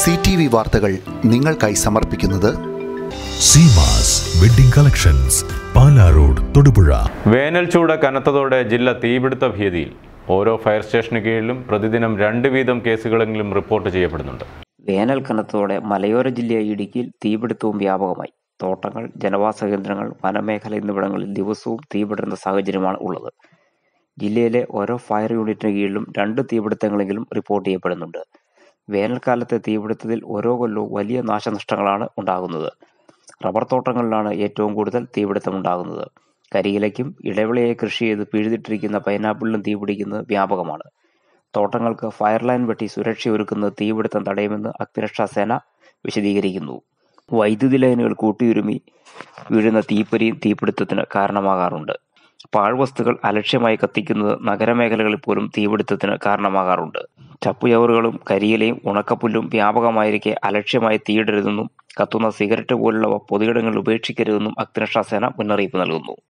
C T V വാർത്തകൾ നിങ്ങൾക്കായി സമർപ്പിക്കുന്നത് Seemas wedding collections Pala road Thodupuzha വേനൽ ചൂട് കനത്തതോടെ ജില്ല തീപിടുത്ത ഭീതിയിൽ ഓരോ ഫയർ സ്റ്റേഷന് കീഴിലും പ്രതിദിനം രണ്ട് വീതം കേസുകളെങ്കിലും റിപ്പോർട്ട് ചെയ്യപ്പെടുന്നുണ്ട് വേനൽ കനത്തതോടെ മലയോര ജില്ലയെ ഇടുക്കിയിൽ തീപിടുത്തവും വ്യാപകമായി തോട്ടങ്ങൾ ജനവാസ കേന്ദ്രങ്ങൾ വനമേഖല എന്നിവിടങ്ങളിൽ ദിവസവും തീപിടുന്ന സാഹചര്യമാണ് ഉള്ളത് ജില്ലയിലെ ഓരോ ഫയർ യൂണിറ്റിന് കീഴിലും രണ്ട് തീപിടുത്തങ്ങളെങ്കിലും റിപ്പോർട്ട് ചെയ്യപ്പെടുന്നുണ്ട് വേനൽക്കാലത്തെ തീപിടുത്തത്തിൽ ഓരോ കൊല്ലവും വലിയ നാശനഷ്ടങ്ങളാണ് ഉണ്ടാകുന്നത് റബ്ബർ തോട്ടങ്ങളിലാണ് ഏറ്റവും കൂടുതൽ തീപിടുത്തമുണ്ടാകുന്നത് കരിയിലയ്ക്കും ഇടവിളയെ കൃഷി ചെയ്ത് പിഴുതിട്ടിരിക്കുന്ന പൈനാപ്പിളിലും തീപിടിക്കുന്നത് വ്യാപകമാണ് തോട്ടങ്ങൾക്ക് ഫയർലൈൻ വെട്ടി സുരക്ഷയൊരുക്കുന്നത് തീപിടുത്തം തടയുമെന്ന് അഗ്നിരക്ഷാ സേന വിശദീകരിക്കുന്നു വൈദ്യുതി ലൈനുകൾ കൂട്ടിയുരുമി വീഴുന്ന തീപ്പരിയും തീപിടുത്തത്തിന് കാരണമാകാറുണ്ട് പാഴ്വസ്തുക്കൾ അലക്ഷ്യമായി കത്തിക്കുന്നത് നഗരമേഖലകളിൽ പോലും തീപിടുത്തത്തിന് കാരണമാകാറുണ്ട് ചപ്പുചവറുകളും കരിയിലയും ഉണക്കപ്പുല്ലും വ്യാപകമായിരിക്കെ അലക്ഷ്യമായി തീയിടരുതെന്നും കത്തുന്ന സിഗരറ്റ് പോലുള്ളവ പൊതുയിടങ്ങളിൽ ഉപേക്ഷിക്കരുതെന്നും അഗ്നിരക്ഷാസേന മുന്നറിയിപ്പ് നൽകുന്നു